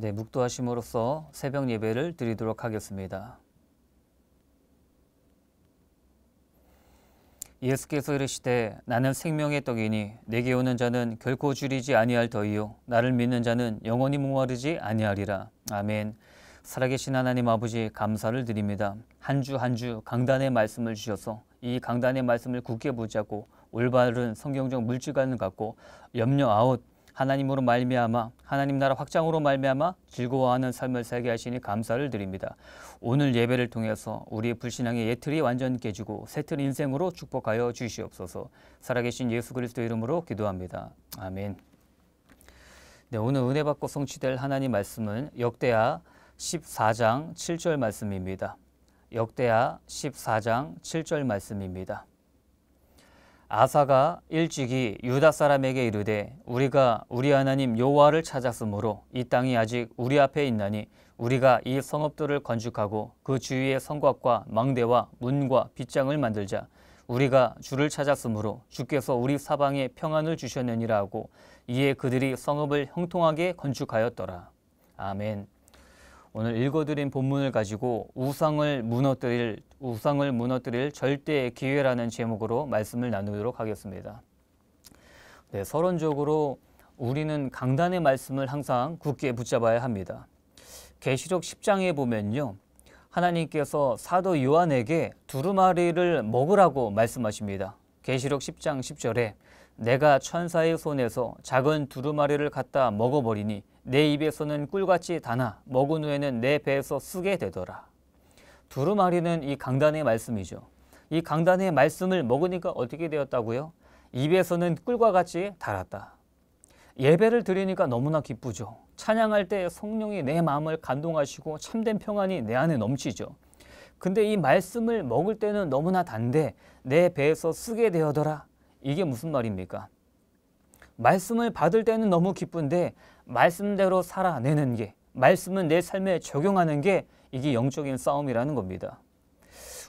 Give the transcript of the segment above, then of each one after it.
네, 묵도하심으로써 새벽 예배를 드리도록 하겠습니다. 예수께서 이르시되 나는 생명의 떡이니 내게 오는 자는 결코 줄이지 아니할 더이요 나를 믿는 자는 영원히 목마르지 아니하리라. 아멘. 살아계신 하나님 아버지 감사를 드립니다. 한 주 한 주 강단의 말씀을 주셔서 이 강단의 말씀을 굳게 붙잡고 올바른 성경적 물질관을 갖고 염려 아웃 하나님으로 말미암아 하나님 나라 확장으로 말미암아 즐거워하는 삶을 살게 하시니 감사를 드립니다. 오늘 예배를 통해서 우리의 불신앙의 예틀이 완전 깨지고 새 틀 인생으로 축복하여 주시옵소서. 살아계신 예수 그리스도 이름으로 기도합니다. 아멘. 네, 오늘 은혜 받고 성취될 하나님 말씀은 역대하 14장 7절 말씀입니다. 역대하 14장 7절 말씀입니다. 아사가 일찍이 유다 사람에게 이르되 우리가 우리 하나님 여호와를 찾았으므로 이 땅이 아직 우리 앞에 있나니 우리가 이 성읍들을 건축하고 그주위의 성곽과 망대와 문과 빗장을 만들자 우리가 주를 찾았으므로 주께서 우리 사방에 평안을 주셨느니라 하고 이에 그들이 성읍을 형통하게 건축하였더라 아멘 오늘 읽어드린 본문을 가지고 우상을 무너뜨릴 우상을 무너뜨릴 절대의 기회라는 제목으로 말씀을 나누도록 하겠습니다. 네, 서론적으로 우리는 강단의 말씀을 항상 굳게 붙잡아야 합니다. 계시록 10장에 보면요. 하나님께서 사도 요한에게 두루마리를 먹으라고 말씀하십니다. 계시록 10장 10절에 내가 천사의 손에서 작은 두루마리를 갖다 먹어버리니 내 입에서는 꿀같이 다나 먹은 후에는 내 배에서 쓰게 되더라. 두루마리는 이 강단의 말씀이죠. 이 강단의 말씀을 먹으니까 어떻게 되었다고요? 입에서는 꿀과 같이 달았다. 예배를 드리니까 너무나 기쁘죠. 찬양할 때 성령이 내 마음을 감동하시고 참된 평안이 내 안에 넘치죠. 근데 이 말씀을 먹을 때는 너무나 단데 내 배에서 쓰게 되어더라. 이게 무슨 말입니까? 말씀을 받을 때는 너무 기쁜데 말씀대로 살아내는 게 말씀은 내 삶에 적용하는 게 이게 영적인 싸움이라는 겁니다.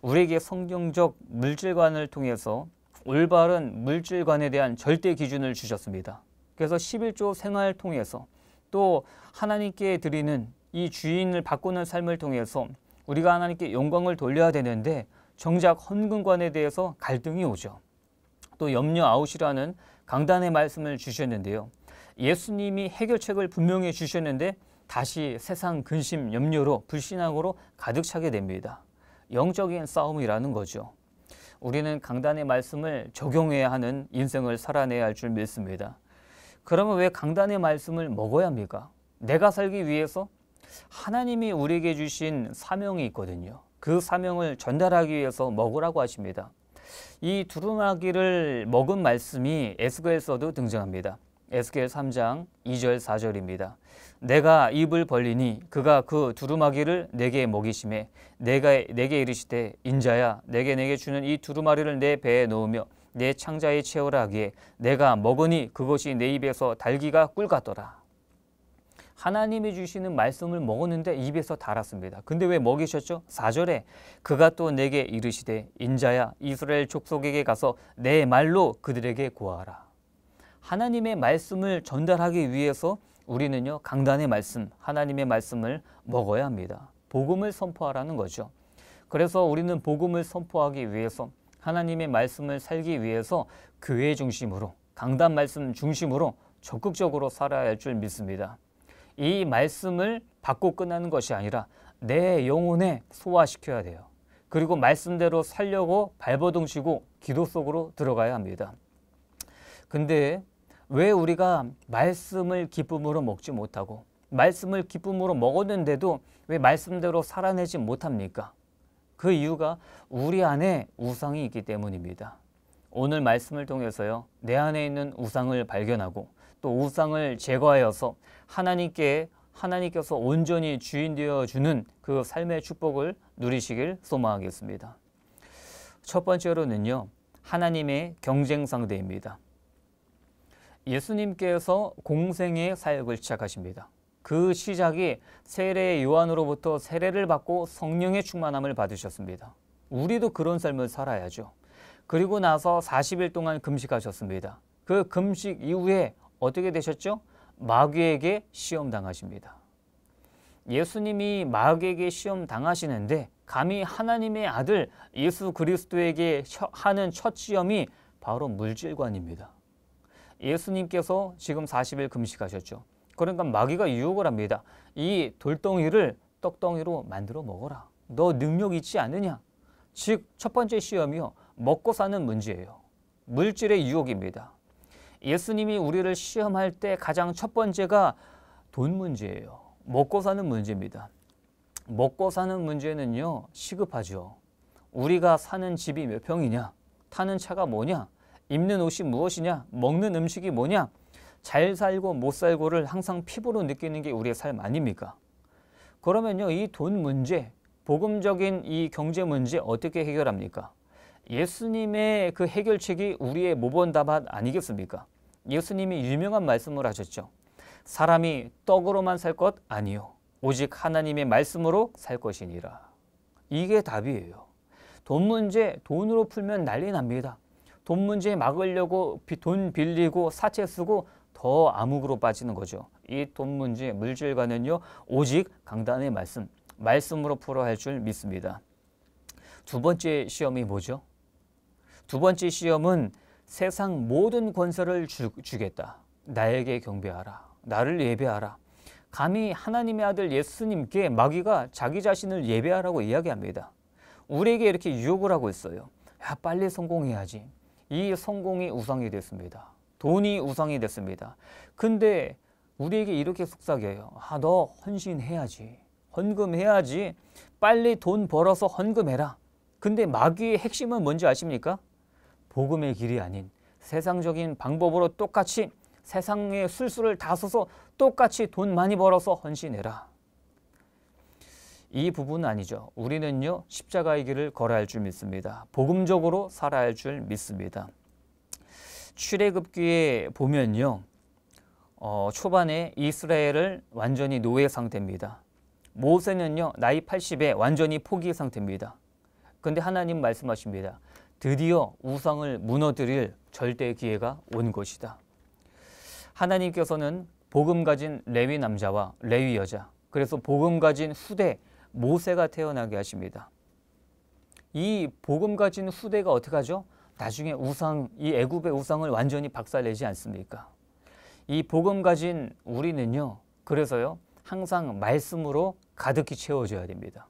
우리에게 성경적 물질관을 통해서 올바른 물질관에 대한 절대 기준을 주셨습니다. 그래서 11조 생활 통해서 또 하나님께 드리는 이 주인을 바꾸는 삶을 통해서 우리가 하나님께 영광을 돌려야 되는데 정작 헌금관에 대해서 갈등이 오죠. 또 염려 아웃이라는 강단의 말씀을 주셨는데요. 예수님이 해결책을 분명히 주셨는데 다시 세상 근심, 염려로 불신앙으로 가득 차게 됩니다. 영적인 싸움이라는 거죠. 우리는 강단의 말씀을 적용해야 하는 인생을 살아내야 할 줄 믿습니다. 그러면 왜 강단의 말씀을 먹어야 합니까? 내가 살기 위해서 하나님이 우리에게 주신 사명이 있거든요. 그 사명을 전달하기 위해서 먹으라고 하십니다. 이 두루마기를 먹은 말씀이 에스겔에서도 등장합니다. 에스겔 3장 2절 4절입니다. 내가 입을 벌리니 그가 그 두루마기를 내게 먹이심에 내가 내게 이르시되 인자야 내게 내게 주는 이 두루마리를 내 배에 넣으며 내 창자에 채우라 하기에 내가 먹으니 그것이 내 입에서 달기가 꿀 같더라. 하나님이 주시는 말씀을 먹었는데 입에서 달았습니다. 근데 왜 먹이셨죠? 4절에 그가 또 내게 이르시되 인자야 이스라엘 족속에게 가서 내 말로 그들에게 고하라. 하나님의 말씀을 전달하기 위해서 우리는요 강단의 말씀, 하나님의 말씀을 먹어야 합니다. 복음을 선포하라는 거죠. 그래서 우리는 복음을 선포하기 위해서 하나님의 말씀을 살기 위해서 교회 중심으로 강단 말씀 중심으로 적극적으로 살아야 할 줄 믿습니다. 이 말씀을 받고 끝나는 것이 아니라 내 영혼에 소화시켜야 돼요. 그리고 말씀대로 살려고 발버둥치고 기도 속으로 들어가야 합니다. 근데 왜 우리가 말씀을 기쁨으로 먹지 못하고 말씀을 기쁨으로 먹었는데도 왜 말씀대로 살아내지 못합니까? 그 이유가 우리 안에 우상이 있기 때문입니다. 오늘 말씀을 통해서요. 내 안에 있는 우상을 발견하고 또 우상을 제거하여서 하나님께 하나님께서 온전히 주인 되어 주는 그 삶의 축복을 누리시길 소망하겠습니다. 첫 번째로는요. 하나님의 경쟁 상대입니다. 예수님께서 공생의 사역을 시작하십니다. 그 시작이 세례 요한으로부터 세례를 받고 성령의 충만함을 받으셨습니다. 우리도 그런 삶을 살아야죠. 그리고 나서 40일 동안 금식하셨습니다. 그 금식 이후에 어떻게 되셨죠? 마귀에게 시험당하십니다. 예수님이 마귀에게 시험당하시는데 감히 하나님의 아들 예수 그리스도에게 하는 첫 시험이 바로 물질관입니다. 예수님께서 지금 40일 금식하셨죠. 그러니까 마귀가 유혹을 합니다. 이 돌덩이를 떡덩이로 만들어 먹어라. 너 능력 있지 않느냐? 즉 첫 번째 시험이요. 먹고 사는 문제예요. 물질의 유혹입니다. 예수님이 우리를 시험할 때 가장 첫 번째가 돈 문제예요. 먹고 사는 문제입니다. 먹고 사는 문제는요. 시급하죠. 우리가 사는 집이 몇 평이냐? 타는 차가 뭐냐? 입는 옷이 무엇이냐? 먹는 음식이 뭐냐? 잘 살고 못 살고를 항상 피부로 느끼는 게 우리의 삶 아닙니까? 그러면요. 이 돈 문제, 복음적인 이 경제 문제 어떻게 해결합니까? 예수님의 그 해결책이 우리의 모범답안 아니겠습니까? 예수님이 유명한 말씀을 하셨죠. 사람이 떡으로만 살 것 아니요. 오직 하나님의 말씀으로 살 것이니라. 이게 답이에요. 돈 문제 돈으로 풀면 난리 납니다. 돈 문제 막으려고 돈 빌리고 사채 쓰고 더 암흑으로 빠지는 거죠. 이 돈 문제 물질과는요. 오직 강단의 말씀, 말씀으로 풀어야 할줄 믿습니다. 두 번째 시험이 뭐죠? 두 번째 시험은 세상 모든 권세를 주, 주겠다. 나에게 경배하라. 나를 예배하라. 감히 하나님의 아들 예수님께 마귀가 자기 자신을 예배하라고 이야기합니다. 우리에게 이렇게 유혹을 하고 있어요. 야, 빨리 성공해야지. 이 성공이 우상이 됐습니다. 돈이 우상이 됐습니다. 근데 우리에게 이렇게 속삭여요. 아, 너 헌신해야지. 헌금해야지. 빨리 돈 벌어서 헌금해라. 근데 마귀의 핵심은 뭔지 아십니까? 복음의 길이 아닌 세상적인 방법으로 똑같이 세상의 술수를 다 써서 똑같이 돈 많이 벌어서 헌신해라. 이 부분은 아니죠. 우리는요 십자가의 길을 걸어야 할줄 믿습니다. 복음적으로 살아야 할 줄 믿습니다. 출애굽기에 보면요 어, 초반에 이스라엘을 완전히 노예 상태입니다. 모세는요 나이 80에 완전히 포기 상태입니다. 근데 하나님 말씀하십니다. 드디어 우상을 무너뜨릴 절대 기회가 온 것이다. 하나님께서는 복음 가진 레위 남자와 레위 여자, 그래서 복음 가진 후대 모세가 태어나게 하십니다. 이 복음 가진 후대가 어떻게 하죠? 나중에 우상, 이 애굽의 우상을 완전히 박살내지 않습니까? 이 복음 가진 우리는요, 그래서요, 항상 말씀으로 가득히 채워져야 됩니다.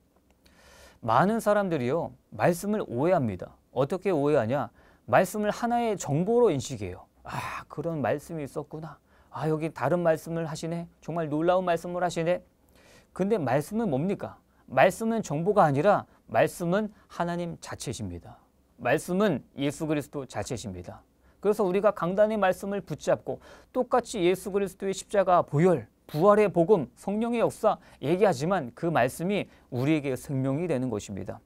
많은 사람들이요, 말씀을 오해합니다. 어떻게 오해하냐? 말씀을 하나의 정보로 인식해요. 아, 그런 말씀이 있었구나. 아, 여기 다른 말씀을 하시네. 정말 놀라운 말씀을 하시네. 근데 말씀은 뭡니까? 말씀은 정보가 아니라 말씀은 하나님 자체십니다. 말씀은 예수 그리스도 자체십니다. 그래서 우리가 강단의 말씀을 붙잡고 똑같이 예수 그리스도의 십자가 보혈, 부활의 복음, 성령의 역사 얘기하지만 그 말씀이 우리에게 생명이 되는 것입니다.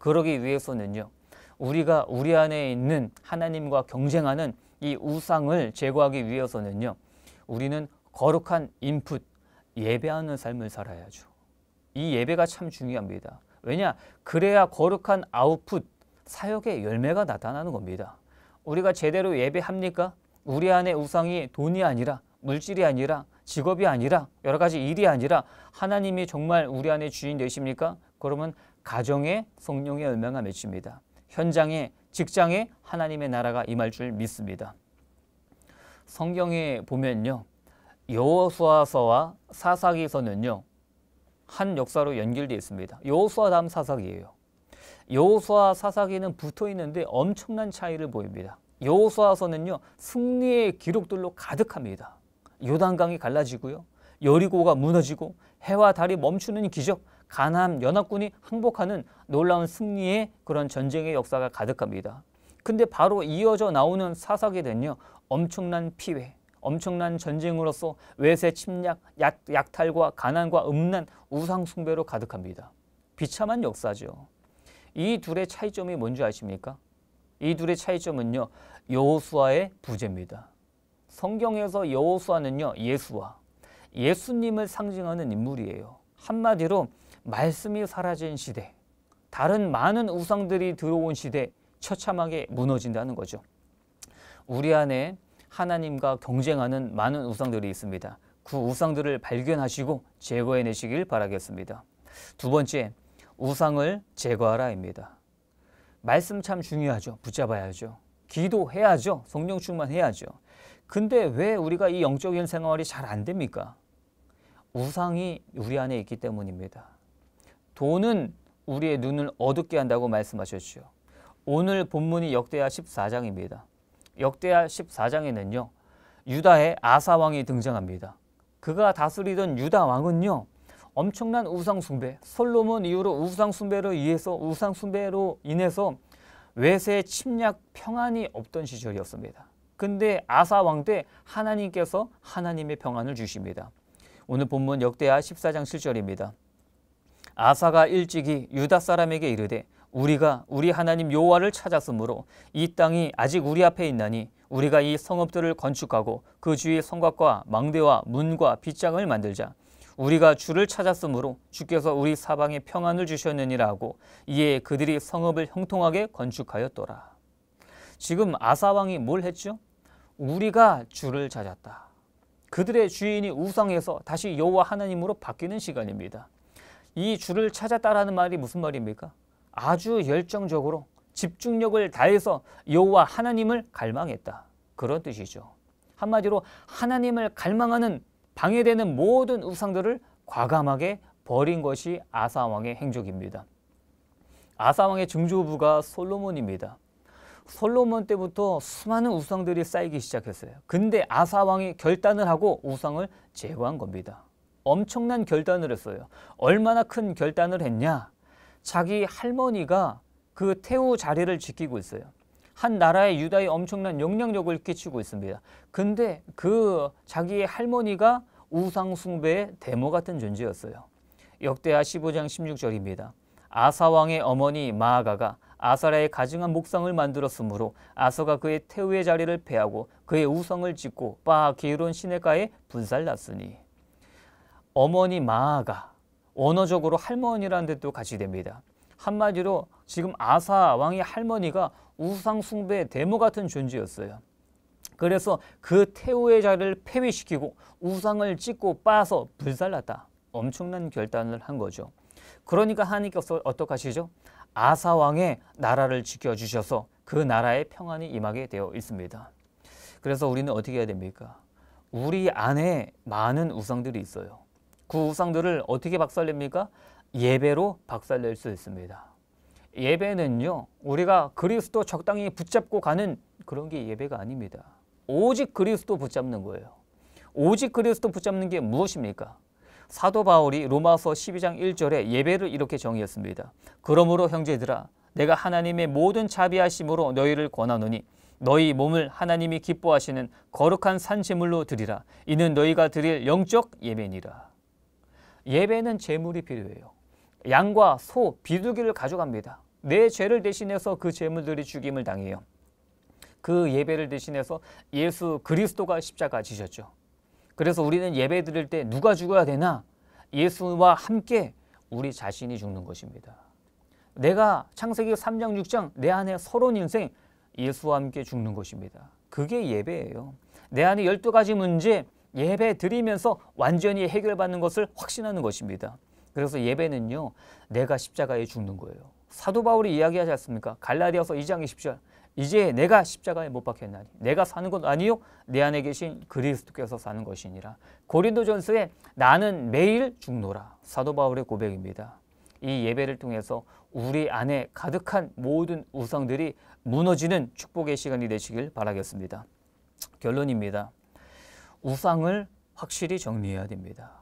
그러기 위해서는요. 우리가 우리 안에 있는 하나님과 경쟁하는 이 우상을 제거하기 위해서는요. 우리는 거룩한 인풋, 예배하는 삶을 살아야죠. 이 예배가 참 중요합니다. 왜냐? 그래야 거룩한 아웃풋, 사역의 열매가 나타나는 겁니다. 우리가 제대로 예배합니까? 우리 안에 우상이 돈이 아니라 물질이 아니라 직업이 아니라 여러 가지 일이 아니라 하나님이 정말 우리 안에 주인 되십니까? 그러면 가정에 성령의 열매가 맺힙니다. 현장에 직장에 하나님의 나라가 임할 줄 믿습니다. 성경에 보면요. 여호수아서와 사사기서는요. 한 역사로 연결되어 있습니다. 여호수아 다음 사사기예요. 여호수아 사사기는 붙어 있는데 엄청난 차이를 보입니다. 여호수아서는요. 승리의 기록들로 가득합니다. 요단강이 갈라지고요. 여리고가 무너지고 해와 달이 멈추는 기적 가남 연합군이 항복하는 놀라운 승리의 그런 전쟁의 역사가 가득합니다. 근데 바로 이어져 나오는 사사기는요. 엄청난 피해, 엄청난 전쟁으로서 외세 침략, 약, 약탈과 가난과 음란, 우상 숭배로 가득합니다. 비참한 역사죠. 이 둘의 차이점이 뭔지 아십니까? 이 둘의 차이점은요. 여호수아의 부재입니다. 성경에서 여호수아는요. 예수와 예수님을 상징하는 인물이에요. 한마디로 말씀이 사라진 시대, 다른 많은 우상들이 들어온 시대 처참하게 무너진다는 거죠. 우리 안에 하나님과 경쟁하는 많은 우상들이 있습니다. 그 우상들을 발견하시고 제거해내시길 바라겠습니다. 두 번째, 우상을 제거하라입니다. 말씀 참 중요하죠. 붙잡아야죠. 기도해야죠. 성령 충만해야죠. 근데 왜 우리가 이 영적인 생활이 잘 안 됩니까? 우상이 우리 안에 있기 때문입니다. 돈은 우리의 눈을 어둡게 한다고 말씀하셨죠 오늘 본문이 역대하 14장입니다. 역대하 14장에는요. 유다의 아사 왕이 등장합니다. 그가 다스리던 유다 왕은요. 엄청난 우상 숭배, 솔로몬 이후로 우상 숭배로 인해서 우상 숭배로 인해서 외세 침략 평안이 없던 시절이었습니다. 근데 아사 왕 때 하나님께서 하나님의 평안을 주십니다. 오늘 본문 역대하 14장 7절입니다. 아사가 일찍이 유다 사람에게 이르되 우리가 우리 하나님 여호와를 찾았으므로 이 땅이 아직 우리 앞에 있나니 우리가 이 성읍들을 건축하고 그 주의 성곽과 망대와 문과 빗장을 만들자 우리가 주를 찾았으므로 주께서 우리 사방에 평안을 주셨느니라 하고 이에 그들이 성읍을 형통하게 건축하였더라. 지금 아사왕이 뭘 했죠? 우리가 주를 찾았다. 그들의 주인이 우상에서 다시 여호와 하나님으로 바뀌는 시간입니다. 이 줄을 찾았다라는 말이 무슨 말입니까? 아주 열정적으로 집중력을 다해서 여호와 하나님을 갈망했다. 그런 뜻이죠. 한마디로 하나님을 갈망하는 방해되는 모든 우상들을 과감하게 버린 것이 아사 왕의 행적입니다. 아사 왕의 증조부가 솔로몬입니다. 솔로몬 때부터 수많은 우상들이 쌓이기 시작했어요. 근데 아사 왕이 결단을 하고 우상을 제거한 겁니다. 엄청난 결단을 했어요. 얼마나 큰 결단을 했냐? 자기 할머니가 그태후 자리를 지키고 있어요. 한 나라의 유다에 엄청난 영향력을 끼치고 있습니다. 근데 그 자기의 할머니가 우상숭배의 대모 같은 존재였어요. 역대하 15장 16절입니다. 아사왕의 어머니 마아가가 아사라의 가증한 목상을 만들었으므로 아서가 그의 태후의 자리를 패하고 그의 우성을 짓고 빠기으른 시내가에 분살났으니 어머니 마아가 언어적으로 할머니라는 데도 같이 됩니다. 한마디로 지금 아사 왕의 할머니가 우상 숭배의 데모 같은 존재였어요. 그래서 그태후의 자리를 폐위시키고 우상을 찍고 빠서 불살랐다. 엄청난 결단을 한 거죠. 그러니까 하나님께서 어떡하시죠? 아사 왕의 나라를 지켜주셔서 그 나라의 평안이 임하게 되어 있습니다. 그래서 우리는 어떻게 해야 됩니까? 우리 안에 많은 우상들이 있어요. 그 우상들을 어떻게 박살냅니까? 예배로 박살낼 수 있습니다. 예배는요, 우리가 그리스도 적당히 붙잡고 가는 그런 게 예배가 아닙니다. 오직 그리스도 붙잡는 거예요. 오직 그리스도 붙잡는 게 무엇입니까? 사도 바울이 로마서 12장 1절에 예배를 이렇게 정의했습니다. 그러므로 형제들아 내가 하나님의 모든 자비하심으로 너희를 권하노니 너희 몸을 하나님이 기뻐하시는 거룩한 산제물로 드리라. 이는 너희가 드릴 영적 예배니라. 예배는 재물이 필요해요. 양과 소, 비둘기를 가져갑니다. 내 죄를 대신해서 그 재물들이 죽임을 당해요. 그 예배를 대신해서 예수 그리스도가 십자가 지셨죠. 그래서 우리는 예배 드릴 때 누가 죽어야 되나? 예수와 함께 우리 자신이 죽는 것입니다. 내가 창세기 3장 6장 내 안에 서론 인생 예수와 함께 죽는 것입니다. 그게 예배예요. 내 안에 12가지 문제 예배 드리면서 완전히 해결받는 것을 확신하는 것입니다. 그래서 예배는요. 내가 십자가에 죽는 거예요. 사도 바울이 이야기하지 않습니까? 갈라디아서 2장 20절. 이제 내가 십자가에 못 박혔나니 내가 사는 것 아니요 내 안에 계신 그리스도께서 사는 것이니라. 고린도전서에 나는 매일 죽노라. 사도 바울의 고백입니다. 이 예배를 통해서 우리 안에 가득한 모든 우상들이 무너지는 축복의 시간이 되시길 바라겠습니다. 결론입니다. 우상을 확실히 정리해야 됩니다.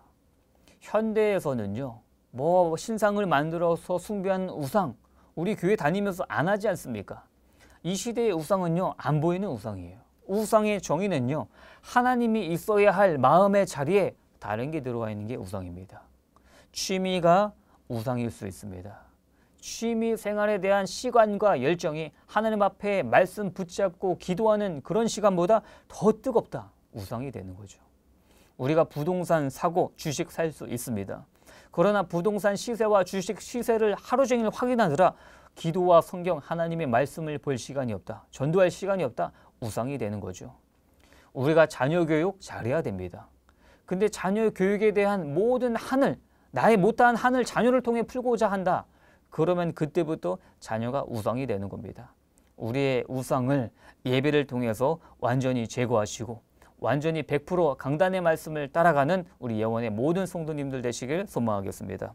현대에서는요, 뭐 신상을 만들어서 숭배한 우상, 우리 교회 다니면서 안 하지 않습니까? 이 시대의 우상은요, 안 보이는 우상이에요. 우상의 정의는요, 하나님이 있어야 할 마음의 자리에 다른 게 들어와 있는 게 우상입니다. 취미가 우상일 수 있습니다. 취미 생활에 대한 시간과 열정이 하나님 앞에 말씀 붙잡고 기도하는 그런 시간보다 더 뜨겁다. 우상이 되는 거죠. 우리가 부동산 사고 주식 살 수 있습니다. 그러나 부동산 시세와 주식 시세를 하루 종일 확인하느라 기도와 성경 하나님의 말씀을 볼 시간이 없다. 전도할 시간이 없다. 우상이 되는 거죠. 우리가 자녀 교육 잘해야 됩니다. 근데 자녀 교육에 대한 모든 한을 나의 못다한 한을 자녀를 통해 풀고자 한다. 그러면 그때부터 자녀가 우상이 되는 겁니다. 우리의 우상을 예배를 통해서 완전히 제거하시고 완전히 100% 강단의 말씀을 따라가는 우리 영원의 모든 성도님들 되시길 소망하겠습니다.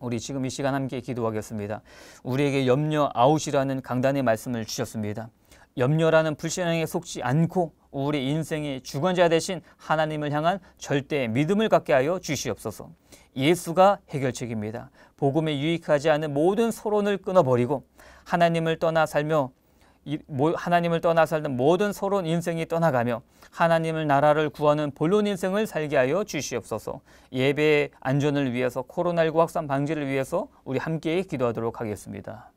우리 지금 이 시간 함께 기도하겠습니다. 우리에게 염려 아웃이라는 강단의 말씀을 주셨습니다. 염려라는 불신앙에 속지 않고 우리 인생의 주관자 대신 하나님을 향한 절대 믿음을 갖게 하여 주시옵소서. 예수가 해결책입니다. 복음에 유익하지 않은 모든 소론을 끊어버리고 하나님을 떠나 살며 하나님을 떠나 살던 모든 소론 인생이 떠나가며 하나님을 나라를 구하는 본론 인생을 살게 하여 주시옵소서. 예배의 안전을 위해서 코로나19 확산 방지를 위해서 우리 함께 기도하도록 하겠습니다.